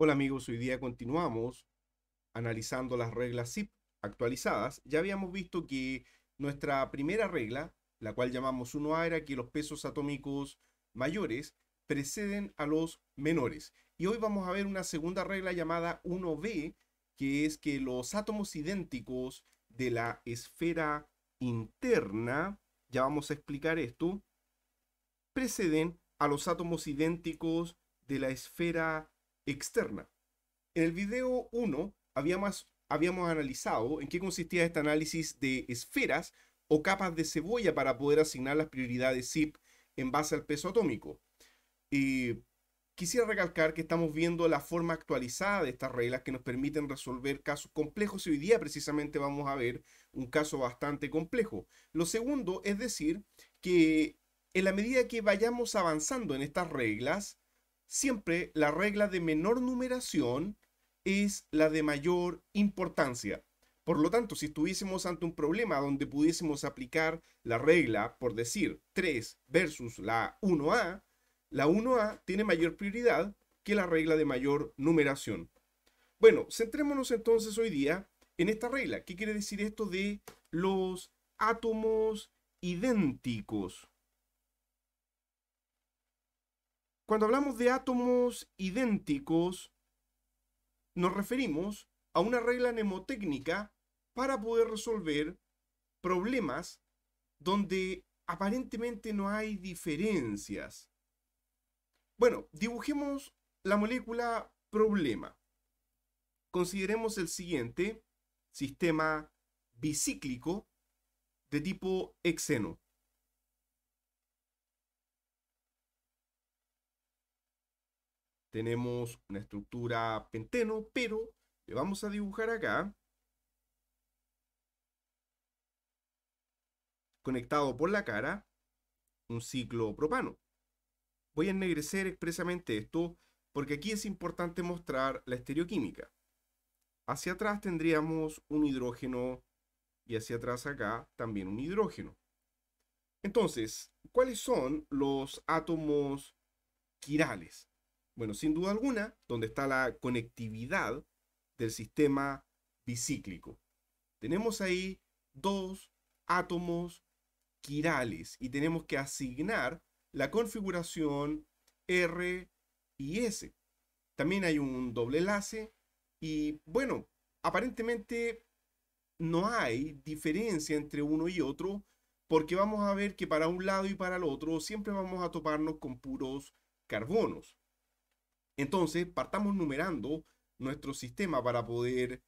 Hola amigos, hoy día continuamos analizando las reglas SIP actualizadas. Ya habíamos visto que nuestra primera regla, la cual llamamos 1A, era que los pesos atómicos mayores preceden a los menores. Y hoy vamos a ver una segunda regla llamada 1B, que es que los átomos idénticos de la esfera interna, ya vamos a explicar esto, preceden a los átomos idénticos de la esfera externa. En el video 1 habíamos, habíamos analizado en qué consistía este análisis de esferas o capas de cebolla para poder asignar las prioridades zip en base al peso atómico. Y quisiera recalcar que estamos viendo la forma actualizada de estas reglas que nos permiten resolver casos complejos y hoy día precisamente vamos a ver un caso bastante complejo. Lo segundo es decir que en la medida que vayamos avanzando en estas reglas, siempre la regla de menor numeración es la de mayor importancia. Por lo tanto, si estuviésemos ante un problema donde pudiésemos aplicar la regla, por decir, 3 versus la 1A, la 1A tiene mayor prioridad que la regla de mayor numeración. Bueno, centrémonos entonces hoy día en esta regla. ¿Qué quiere decir esto de los átomos idénticos? Cuando hablamos de átomos idénticos, nos referimos a una regla mnemotécnica para poder resolver problemas donde aparentemente no hay diferencias. Bueno, dibujemos la molécula problema. Consideremos el siguiente sistema bicíclico de tipo hexeno. tenemos una estructura penteno, pero le vamos a dibujar acá, conectado por la cara, un ciclo propano. Voy a ennegrecer expresamente esto porque aquí es importante mostrar la estereoquímica. Hacia atrás tendríamos un hidrógeno y hacia atrás acá también un hidrógeno. Entonces, ¿cuáles son los átomos quirales? Bueno, sin duda alguna, donde está la conectividad del sistema bicíclico. Tenemos ahí dos átomos quirales y tenemos que asignar la configuración R y S. También hay un doble enlace y bueno, aparentemente no hay diferencia entre uno y otro porque vamos a ver que para un lado y para el otro siempre vamos a toparnos con puros carbonos. Entonces, partamos numerando nuestro sistema para poder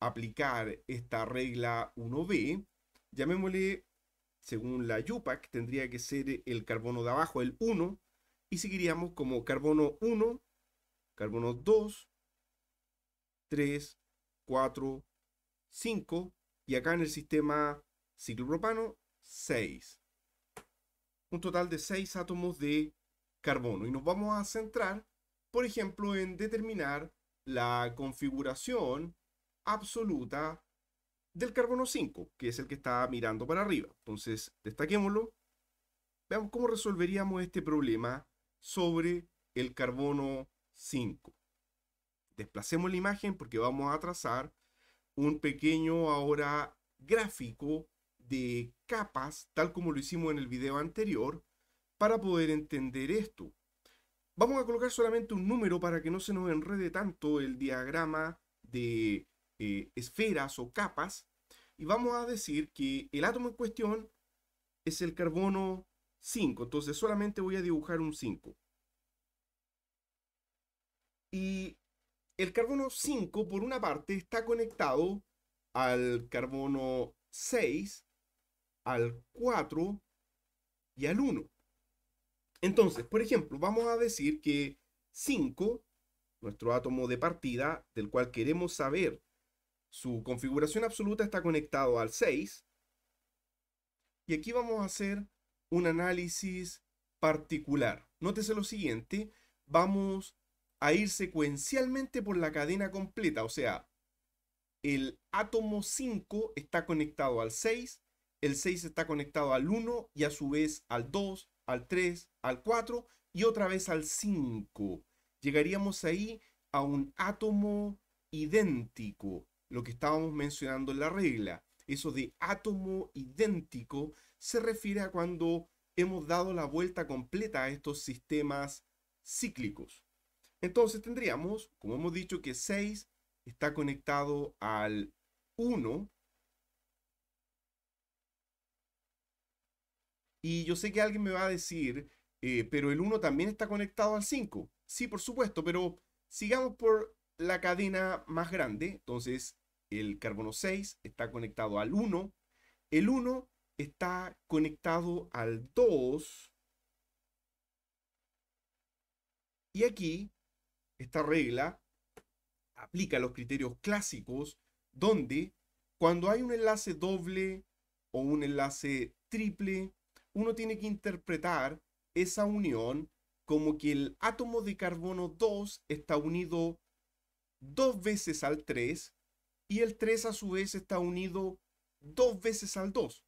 aplicar esta regla 1B. Llamémosle, según la UPAC, tendría que ser el carbono de abajo, el 1, y seguiríamos como carbono 1, carbono 2, 3, 4, 5, y acá en el sistema ciclopropano, 6. Un total de 6 átomos de carbono. Y nos vamos a centrar por ejemplo, en determinar la configuración absoluta del carbono 5, que es el que está mirando para arriba. Entonces, destaquémoslo. Veamos cómo resolveríamos este problema sobre el carbono 5. Desplacemos la imagen porque vamos a trazar un pequeño ahora gráfico de capas, tal como lo hicimos en el video anterior, para poder entender esto. Vamos a colocar solamente un número para que no se nos enrede tanto el diagrama de eh, esferas o capas. Y vamos a decir que el átomo en cuestión es el carbono 5. Entonces solamente voy a dibujar un 5. Y el carbono 5, por una parte, está conectado al carbono 6, al 4 y al 1. Entonces, por ejemplo, vamos a decir que 5, nuestro átomo de partida, del cual queremos saber su configuración absoluta, está conectado al 6. Y aquí vamos a hacer un análisis particular. Nótese lo siguiente, vamos a ir secuencialmente por la cadena completa, o sea, el átomo 5 está conectado al 6, el 6 está conectado al 1 y a su vez al 2, al 3, al 4 y otra vez al 5. Llegaríamos ahí a un átomo idéntico, lo que estábamos mencionando en la regla. Eso de átomo idéntico se refiere a cuando hemos dado la vuelta completa a estos sistemas cíclicos. Entonces tendríamos, como hemos dicho, que 6 está conectado al 1 Y yo sé que alguien me va a decir, eh, pero el 1 también está conectado al 5. Sí, por supuesto, pero sigamos por la cadena más grande. Entonces, el carbono 6 está conectado al 1. El 1 está conectado al 2. Y aquí, esta regla aplica los criterios clásicos donde cuando hay un enlace doble o un enlace triple uno tiene que interpretar esa unión como que el átomo de carbono 2 está unido dos veces al 3 y el 3 a su vez está unido dos veces al 2.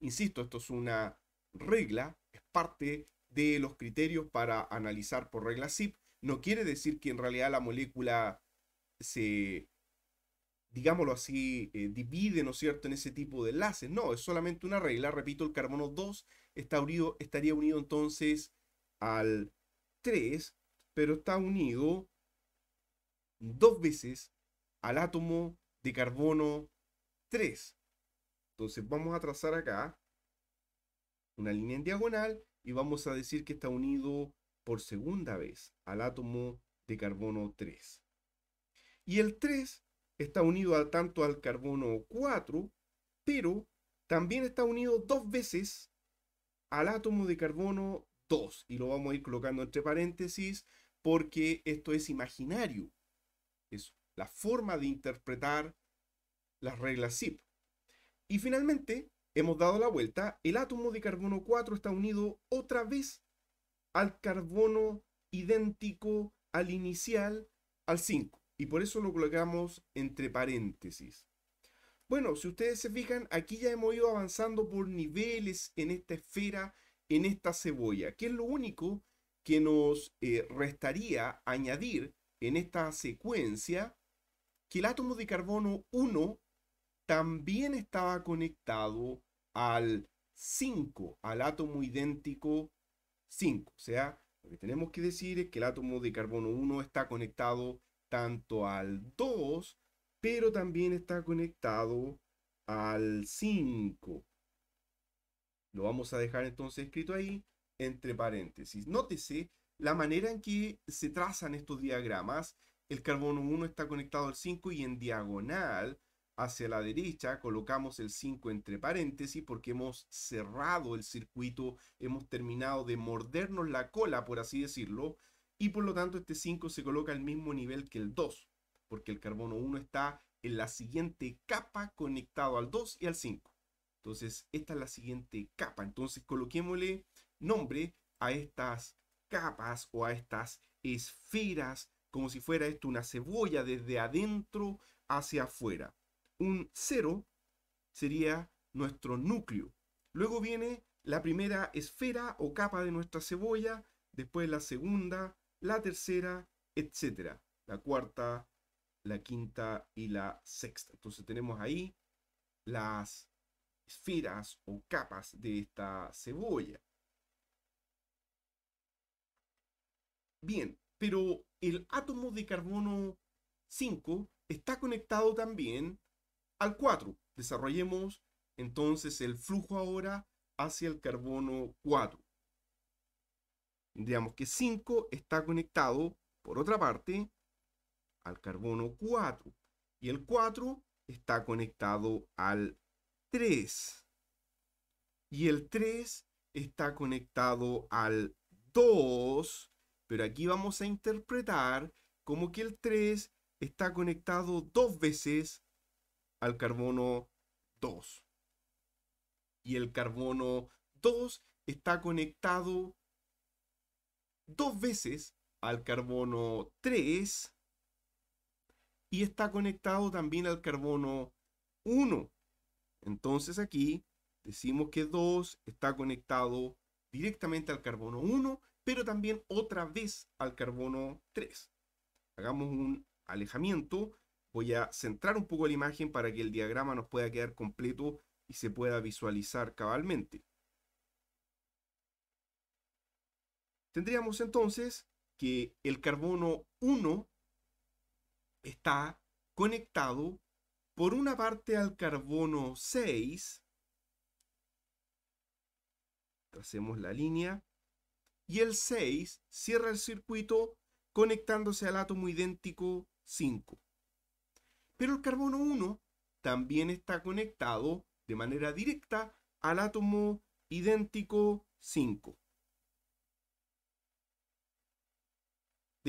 Insisto, esto es una regla, es parte de los criterios para analizar por regla SIP. No quiere decir que en realidad la molécula se digámoslo así, eh, divide, ¿no es cierto?, en ese tipo de enlaces. No, es solamente una regla. Repito, el carbono 2 está unido, estaría unido entonces al 3, pero está unido dos veces al átomo de carbono 3. Entonces vamos a trazar acá una línea en diagonal y vamos a decir que está unido por segunda vez al átomo de carbono 3. Y el 3 está unido al tanto al carbono 4, pero también está unido dos veces al átomo de carbono 2. Y lo vamos a ir colocando entre paréntesis porque esto es imaginario. Es la forma de interpretar las reglas SIP. Y finalmente, hemos dado la vuelta, el átomo de carbono 4 está unido otra vez al carbono idéntico al inicial, al 5 y por eso lo colocamos entre paréntesis. Bueno, si ustedes se fijan, aquí ya hemos ido avanzando por niveles en esta esfera, en esta cebolla, que es lo único que nos eh, restaría añadir en esta secuencia que el átomo de carbono 1 también estaba conectado al 5, al átomo idéntico 5. O sea, lo que tenemos que decir es que el átomo de carbono 1 está conectado tanto al 2, pero también está conectado al 5. Lo vamos a dejar entonces escrito ahí entre paréntesis. Nótese la manera en que se trazan estos diagramas. El carbono 1 está conectado al 5 y en diagonal hacia la derecha colocamos el 5 entre paréntesis porque hemos cerrado el circuito, hemos terminado de mordernos la cola, por así decirlo, y por lo tanto este 5 se coloca al mismo nivel que el 2, porque el carbono 1 está en la siguiente capa conectado al 2 y al 5. Entonces, esta es la siguiente capa. Entonces, coloquémosle nombre a estas capas o a estas esferas, como si fuera esto una cebolla desde adentro hacia afuera. Un 0 sería nuestro núcleo. Luego viene la primera esfera o capa de nuestra cebolla, después la segunda, la tercera, etcétera. La cuarta, la quinta y la sexta. Entonces tenemos ahí las esferas o capas de esta cebolla. Bien, pero el átomo de carbono 5 está conectado también al 4. Desarrollemos entonces el flujo ahora hacia el carbono 4. Digamos que 5 está conectado, por otra parte, al carbono 4. Y el 4 está conectado al 3. Y el 3 está conectado al 2. Pero aquí vamos a interpretar como que el 3 está conectado dos veces al carbono 2. Y el carbono 2 está conectado dos veces al carbono 3 y está conectado también al carbono 1. Entonces aquí decimos que 2 está conectado directamente al carbono 1, pero también otra vez al carbono 3. Hagamos un alejamiento. Voy a centrar un poco la imagen para que el diagrama nos pueda quedar completo y se pueda visualizar cabalmente. Tendríamos entonces que el carbono 1 está conectado por una parte al carbono 6, tracemos la línea, y el 6 cierra el circuito conectándose al átomo idéntico 5. Pero el carbono 1 también está conectado de manera directa al átomo idéntico 5.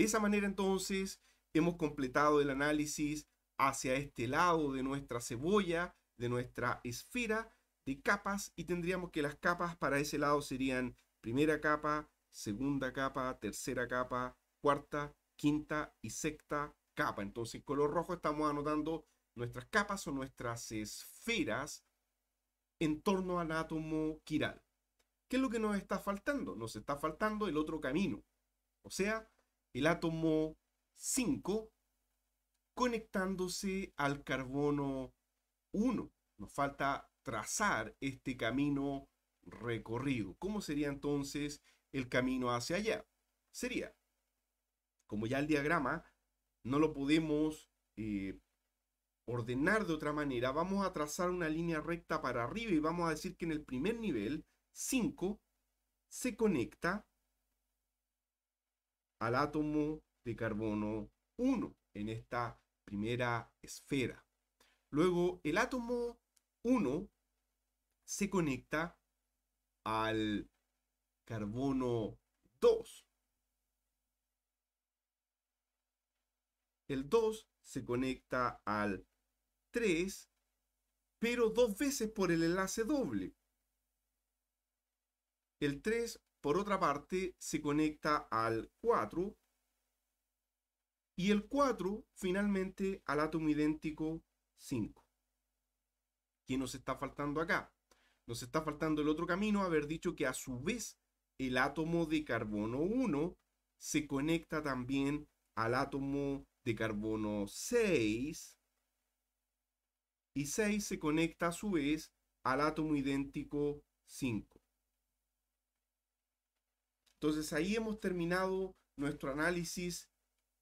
De esa manera entonces hemos completado el análisis hacia este lado de nuestra cebolla, de nuestra esfera de capas y tendríamos que las capas para ese lado serían primera capa, segunda capa, tercera capa, cuarta, quinta y sexta capa. Entonces en color rojo estamos anotando nuestras capas o nuestras esferas en torno al átomo quiral. ¿Qué es lo que nos está faltando? Nos está faltando el otro camino, o sea, el átomo 5 conectándose al carbono 1. Nos falta trazar este camino recorrido. ¿Cómo sería entonces el camino hacia allá? Sería, como ya el diagrama no lo podemos eh, ordenar de otra manera, vamos a trazar una línea recta para arriba y vamos a decir que en el primer nivel, 5, se conecta al átomo de carbono 1 en esta primera esfera. Luego el átomo 1 se conecta al carbono 2. El 2 se conecta al 3, pero dos veces por el enlace doble. El 3 por otra parte, se conecta al 4 y el 4 finalmente al átomo idéntico 5. ¿Qué nos está faltando acá? Nos está faltando el otro camino, haber dicho que a su vez el átomo de carbono 1 se conecta también al átomo de carbono 6 y 6 se conecta a su vez al átomo idéntico 5. Entonces ahí hemos terminado nuestro análisis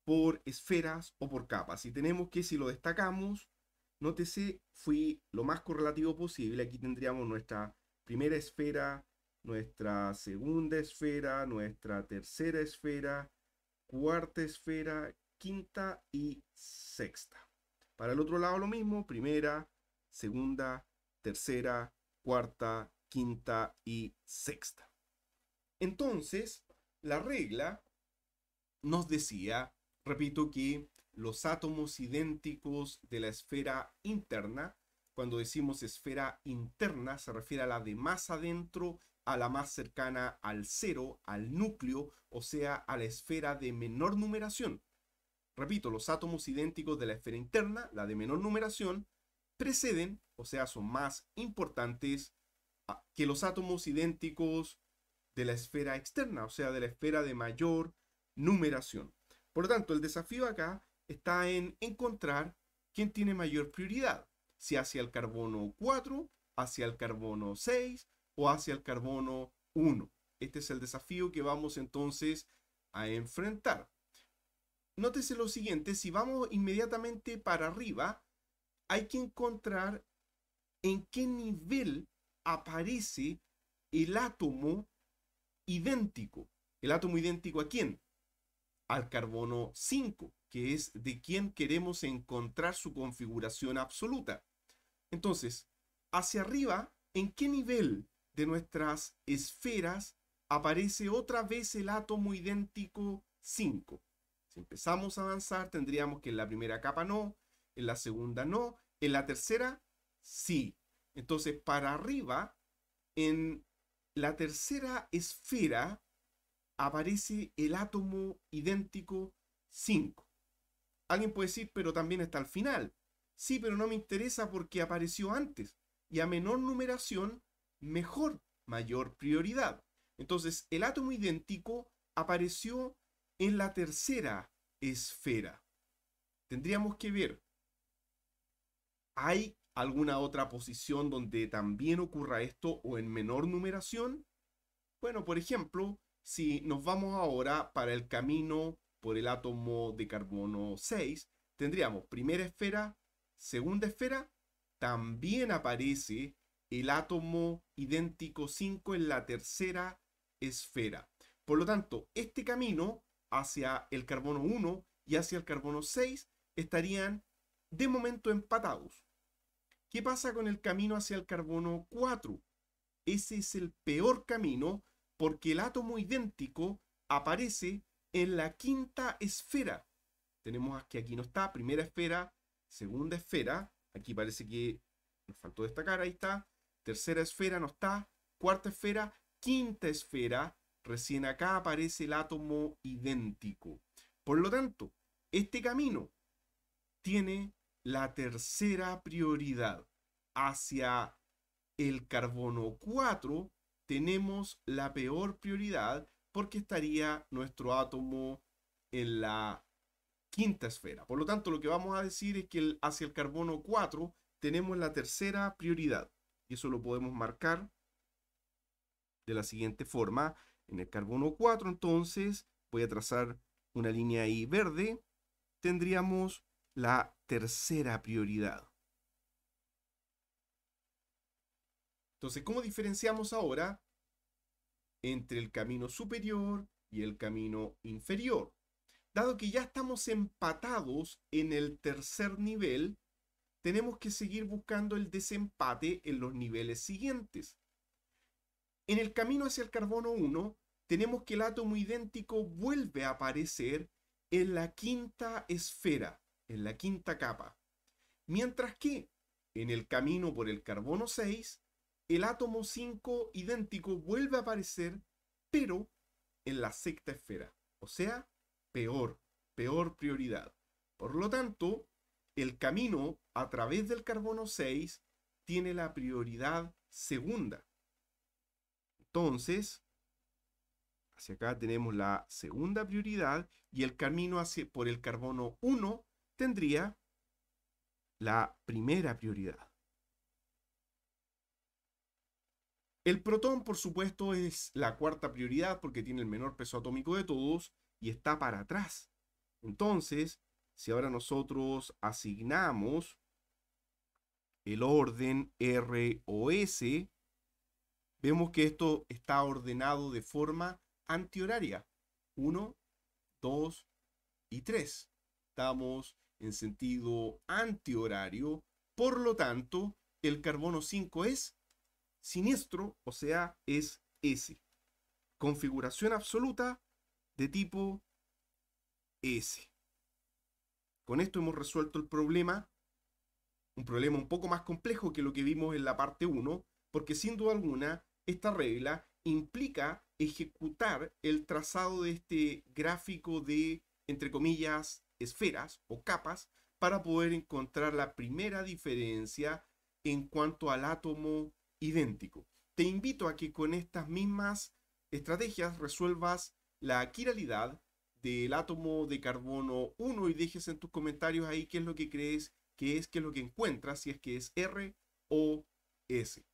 por esferas o por capas. Y tenemos que si lo destacamos, nótese, fui lo más correlativo posible. Aquí tendríamos nuestra primera esfera, nuestra segunda esfera, nuestra tercera esfera, cuarta esfera, quinta y sexta. Para el otro lado lo mismo, primera, segunda, tercera, cuarta, quinta y sexta. Entonces, la regla nos decía, repito, que los átomos idénticos de la esfera interna, cuando decimos esfera interna, se refiere a la de más adentro, a la más cercana al cero, al núcleo, o sea, a la esfera de menor numeración. Repito, los átomos idénticos de la esfera interna, la de menor numeración, preceden, o sea, son más importantes ah, que los átomos idénticos de la esfera externa, o sea, de la esfera de mayor numeración. Por lo tanto, el desafío acá está en encontrar quién tiene mayor prioridad, si hacia el carbono 4, hacia el carbono 6 o hacia el carbono 1. Este es el desafío que vamos entonces a enfrentar. Nótese lo siguiente, si vamos inmediatamente para arriba, hay que encontrar en qué nivel aparece el átomo idéntico. ¿El átomo idéntico a quién? Al carbono 5, que es de quién queremos encontrar su configuración absoluta. Entonces, hacia arriba, ¿en qué nivel de nuestras esferas aparece otra vez el átomo idéntico 5? Si empezamos a avanzar, tendríamos que en la primera capa no, en la segunda no, en la tercera sí. Entonces, para arriba, en la tercera esfera aparece el átomo idéntico 5. Alguien puede decir, pero también está al final. Sí, pero no me interesa porque apareció antes. Y a menor numeración, mejor, mayor prioridad. Entonces, el átomo idéntico apareció en la tercera esfera. Tendríamos que ver, ¿hay alguna otra posición donde también ocurra esto o en menor numeración? Bueno, por ejemplo, si nos vamos ahora para el camino por el átomo de carbono 6, tendríamos primera esfera, segunda esfera, también aparece el átomo idéntico 5 en la tercera esfera. Por lo tanto, este camino hacia el carbono 1 y hacia el carbono 6 estarían de momento empatados. ¿Qué pasa con el camino hacia el carbono 4? Ese es el peor camino porque el átomo idéntico aparece en la quinta esfera. Tenemos que aquí no está, primera esfera, segunda esfera, aquí parece que nos faltó destacar, ahí está, tercera esfera no está, cuarta esfera, quinta esfera, recién acá aparece el átomo idéntico. Por lo tanto, este camino tiene la tercera prioridad hacia el carbono 4 tenemos la peor prioridad porque estaría nuestro átomo en la quinta esfera. Por lo tanto, lo que vamos a decir es que hacia el carbono 4 tenemos la tercera prioridad. Y eso lo podemos marcar de la siguiente forma. En el carbono 4, entonces, voy a trazar una línea ahí verde. Tendríamos la tercera prioridad. Entonces, ¿cómo diferenciamos ahora entre el camino superior y el camino inferior? Dado que ya estamos empatados en el tercer nivel, tenemos que seguir buscando el desempate en los niveles siguientes. En el camino hacia el carbono 1, tenemos que el átomo idéntico vuelve a aparecer en la quinta esfera, en la quinta capa, mientras que en el camino por el carbono 6, el átomo 5 idéntico vuelve a aparecer, pero en la sexta esfera, o sea, peor, peor prioridad. Por lo tanto, el camino a través del carbono 6 tiene la prioridad segunda. Entonces, hacia acá tenemos la segunda prioridad y el camino hacia, por el carbono 1 tendría la primera prioridad. El protón, por supuesto, es la cuarta prioridad porque tiene el menor peso atómico de todos y está para atrás. Entonces, si ahora nosotros asignamos el orden R O S, vemos que esto está ordenado de forma antihoraria. 1, 2 y 3. Estamos en sentido antihorario. Por lo tanto, el carbono 5 es siniestro, o sea, es S. Configuración absoluta de tipo S. Con esto hemos resuelto el problema, un problema un poco más complejo que lo que vimos en la parte 1, porque sin duda alguna esta regla implica ejecutar el trazado de este gráfico de, entre comillas, esferas o capas para poder encontrar la primera diferencia en cuanto al átomo idéntico. Te invito a que con estas mismas estrategias resuelvas la quiralidad del átomo de carbono 1 y dejes en tus comentarios ahí qué es lo que crees que es, qué es lo que encuentras, si es que es R o S.